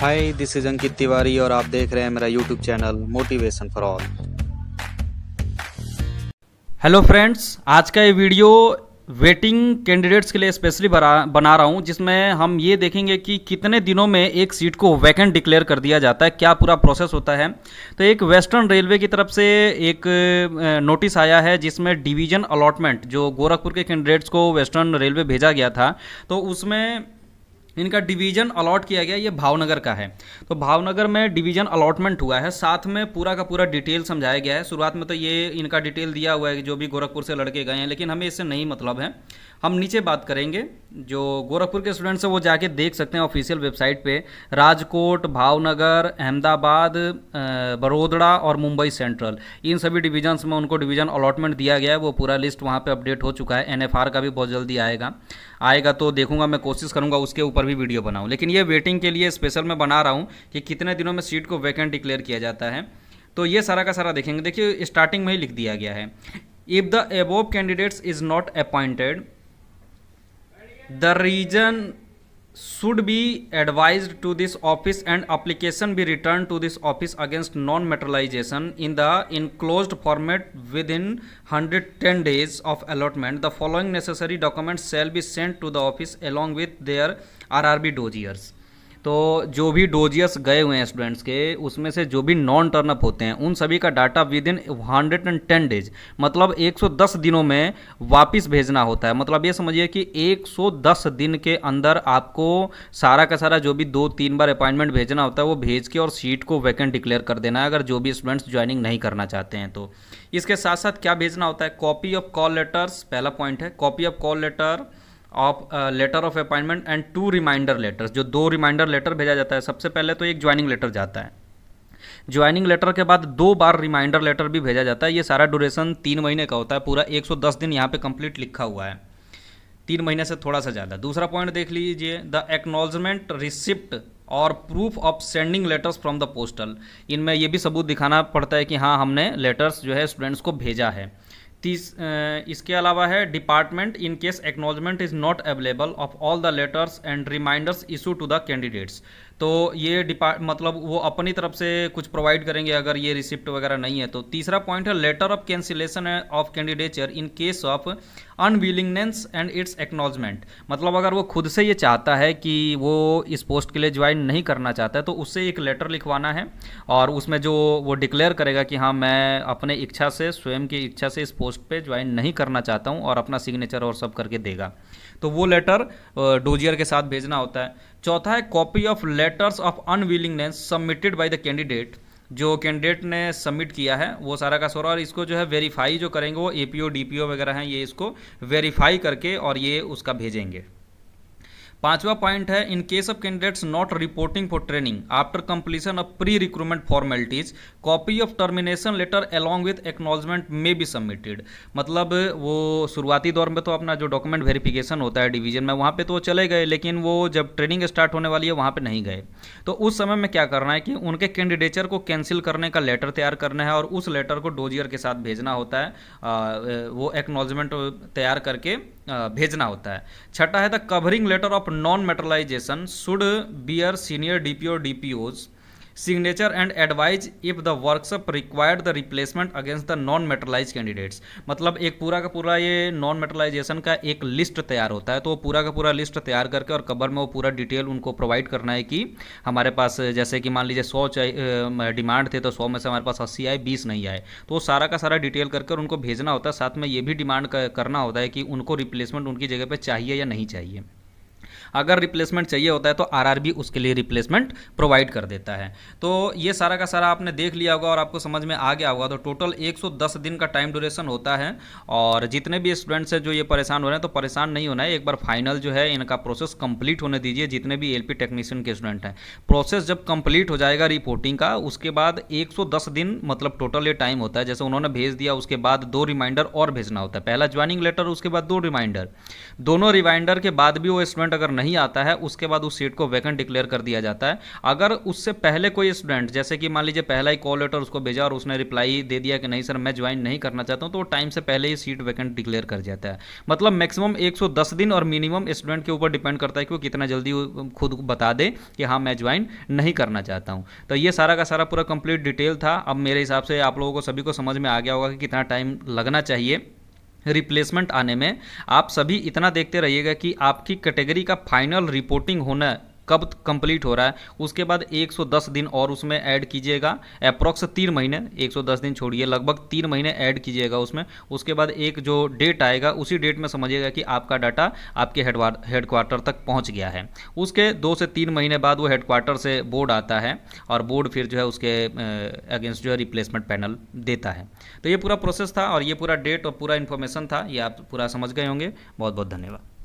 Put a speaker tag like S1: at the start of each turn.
S1: Hi this is Ankit Tiwari और आप देख रहे हैं मेरा YouTube channel motivation for all hello friends आज का ये वीडियो वेटिंग कैंडिडेट्स के लिए स्पेशली बना रहा हूं जिसमें हम ये देखेंगे कि कितने दिनों में एक सीट को वैकेंट डिक्लेयर कर दिया जाता है क्या पूरा प्रोसेस होता है तो एक वेस्टर्न रेलवे की तरफ से एक नोटिस आया है जिसमें डिवीजन अलॉटमेंट जो गोरखपुर के कैंडिडेट्स को वेस्टर्न रेलवे भेजा गया था तो उसमें इनका डिवीजन अलॉट किया गया ये भावनगर का है तो भावनगर में डिवीजन अलॉटमेंट हुआ है साथ में पूरा का पूरा डिटेल समझाया गया है शुरुआत में तो ये इनका डिटेल दिया हुआ है कि जो भी गोरखपुर से लड़के गए हैं लेकिन हमें इससे नहीं मतलब है हम नीचे बात करेंगे जो गोरखपुर के स्टूडेंट्स हैं वो जाके देख सकते हैं ऑफिशियल वेबसाइट पे राजकोट भावनगर अहमदाबाद बड़ोदरा और मुंबई सेंट्रल इन सभी डिवीजन्स में उनको डिवीजन अलॉटमेंट दिया गया है वो पूरा लिस्ट वहाँ पे अपडेट हो चुका है एनएफआर का भी बहुत जल्दी आएगा आएगा तो देखूंगा मैं कोशिश करूँगा उसके ऊपर भी वीडियो बनाऊँ लेकिन ये वेटिंग के लिए स्पेशल मैं बना रहा हूँ कि कितने दिनों में सीट को वैकेंट डिक्लेयर किया जाता है तो ये सारा का सारा देखेंगे देखिए स्टार्टिंग में ही लिख दिया गया है if the above candidates is not appointed the reason should be advised to this office and application be returned to this office against non-materialization in the enclosed format within 110 days of allotment. The following necessary documents shall be sent to the office along with their RRB dossiers. तो जो भी डोजियस गए हुए हैं students के उसमें से जो भी नॉन टर्नअप होते हैं उन सभी का data within hundred and ten days मतलब 110 दिनों में वापस भेजना होता है मतलब ये समझिए कि 110 दिन के अंदर आपको सारा का सारा जो भी दो तीन बार अपॉइंटमेंट भेजना होता है वो भेज के और सीट को वैकेंट डिक्लेयर कर देना है अगर जो भी स्टूडेंट्स ज्वाइनिंग नहीं करना चाहते हैं तो इसके साथ साथ क्या भेजना होता है कॉपी ऑफ कॉल लेटर्स पहला पॉइंट है copy of call letter of letter of appointment and two reminder letters जो दो रिमाइंडर लेटर भेजा जाता है सबसे पहले तो एक ज्वाइनिंग लेटर जाता है ज्वाइनिंग लेटर के बाद दो बार रिमाइंडर लेटर भी भेजा जाता है ये सारा ड्यूरेशन तीन महीने का होता है पूरा 110 दिन यहाँ पे कंप्लीट लिखा हुआ है तीन महीने से थोड़ा सा ज़्यादा दूसरा पॉइंट देख लीजिए द एक्नोलजमेंट रिसिप्ट और proof of sending letters from the postal इनमें यह भी सबूत दिखाना पड़ता है कि हाँ हमने लेटर्स जो है स्टूडेंट्स को भेजा है तीस इसके अलावा है department in case acknowledgement is not available of all the letters and reminders issue to the candidates तो ये डिपार्ट मतलब वो अपनी तरफ से कुछ प्रोवाइड करेंगे अगर ये रिसिप्ट वगैरह नहीं है तो तीसरा पॉइंट है letter of cancellation of candidature in case of unwillingness and its acknowledgement मतलब अगर वो खुद से ये चाहता है कि वो इस पोस्ट के लिए ज्वाइन नहीं करना चाहता है तो उससे एक लेटर लिखवाना है और उसमें जो वो डिक्लेयर करेगा कि हाँ मैं अपने इच्छा से स्वयं की इच्छा से इस पोस्ट पोस्ट पे ज्वाइन नहीं करना चाहता हूँ और अपना सिग्नेचर और सब करके देगा तो वो लेटर डोजियर के साथ भेजना होता है चौथा है copy of letters of unwillingness submitted by the candidate जो कैंडिडेट ने सबमिट किया है वो सारा का सारा और इसको जो है वेरीफाई जो करेंगे वो A P O D P O वगैरह हैं ये इसको वेरीफाई करके और ये उसका भेजेंगे पांचवा पॉइंट है in case of candidates not reporting for training after completion of pre recruitment formalities copy of termination letter along with acknowledgement may be submitted मतलब वो शुरुआती दौर में तो अपना जो डॉक्यूमेंट वेरिफिकेशन होता है डिवीजन में वहाँ पर तो चले गए लेकिन वो जब ट्रेनिंग स्टार्ट होने वाली है वहाँ पर नहीं गए तो उस समय में क्या करना है कि उनके कैंडिडेचर को कैंसिल करने का लेटर तैयार करना है और उस लेटर को डोजियर के साथ भेजना होता है वो एक्नोलमेंट तैयार करके भेजना होता है छठा है the covering letter of non materialization should bear senior DPO DPOs signature and advise if the workshop required the replacement against the non materialized candidates मतलब एक पूरा का पूरा ये नॉन मेटलाइजेशन का एक लिस्ट तैयार होता है तो वो पूरा का पूरा लिस्ट तैयार करके और कबर में वो पूरा डिटेल उनको प्रोवाइड करना है कि हमारे पास जैसे कि मान लीजिए सौ डिमांड थे तो सौ में से हमारे पास अस्सी आए बीस नहीं आए तो वो सारा का सारा डिटेल करके उनको भेजना होता है साथ में ये भी डिमांड करना होता है कि उनको रिप्लेसमेंट उनकी जगह पर चाहिए या नहीं चाहिए अगर रिप्लेसमेंट चाहिए होता है तो आर उसके लिए रिप्लेसमेंट प्रोवाइड कर देता है तो ये सारा का सारा आपने देख लिया होगा और आपको समझ में आ गया होगा तो टोटल 110 दिन का टाइम ड्यूरेशन होता है और जितने भी स्टूडेंट्स हैं जो ये परेशान हो रहे हैं तो परेशान नहीं होना है एक बार फाइनल जो है इनका प्रोसेस कंप्लीट होने दीजिए जितने भी एलपी टेक्नीशियन के स्टूडेंट हैं प्रोसेस जब कंप्लीट हो जाएगा रिपोर्टिंग का उसके बाद 110 दिन मतलब टोटल ये टाइम होता है जैसे उन्होंने भेज दिया उसके बाद दो रिमाइंडर और भेजना होता है पहला ज्वाइनिंग लेटर उसके बाद दो रिमाइंडर दोनों रिमाइंडर के बाद भी वो स्टूडेंट अगर नहीं आता है उसके बाद उस सीट को वैकेंट डिक्लेयर कर दिया जाता है अगर उससे पहले कोई स्टूडेंट जैसे कि मान लीजिए पहला ही कॉल लेटर उसको भेजा और उसने रिप्लाई दे दिया कि नहीं सर मैं ज्वाइन नहीं करना चाहता हूँ तो टाइम से पहले ही सीट वैकेंट डिक्लेयर कर जाता है मतलब मैक्सिमम एक दिन और मिनिमम स्टूडेंट के ऊपर डिपेंड करता है कि वो कितना जल्दी खुद बता दे कि हाँ मैं ज्वाइन नहीं करना चाहता हूँ तो ये सारा का सारा पूरा कंप्लीट डिटेल था अब मेरे हिसाब से आप लोगों को सभी को समझ में आ गया होगा कि कितना टाइम लगना चाहिए रिप्लेसमेंट आने में आप सभी इतना देखते रहिएगा कि आपकी कैटेगरी का फाइनल रिपोर्टिंग होना कब कंप्लीट हो रहा है उसके बाद 110 दिन और उसमें ऐड कीजिएगा अप्रॉक्स तीन महीने 110 दिन छोड़िए लगभग तीन महीने ऐड कीजिएगा उसमें उसके बाद एक जो डेट आएगा उसी डेट में समझिएगा कि आपका डाटा आपके हेडक्वार्टर तक पहुँच गया है उसके दो से तीन महीने बाद वो हेडक्वार्टर से बोर्ड आता है और बोर्ड फिर जो है उसके अगेंस्ट जो है रिप्लेसमेंट पैनल देता है तो ये पूरा प्रोसेस था और ये पूरा डेट और पूरा इन्फॉर्मेशन था ये आप पूरा समझ गए होंगे बहुत बहुत धन्यवाद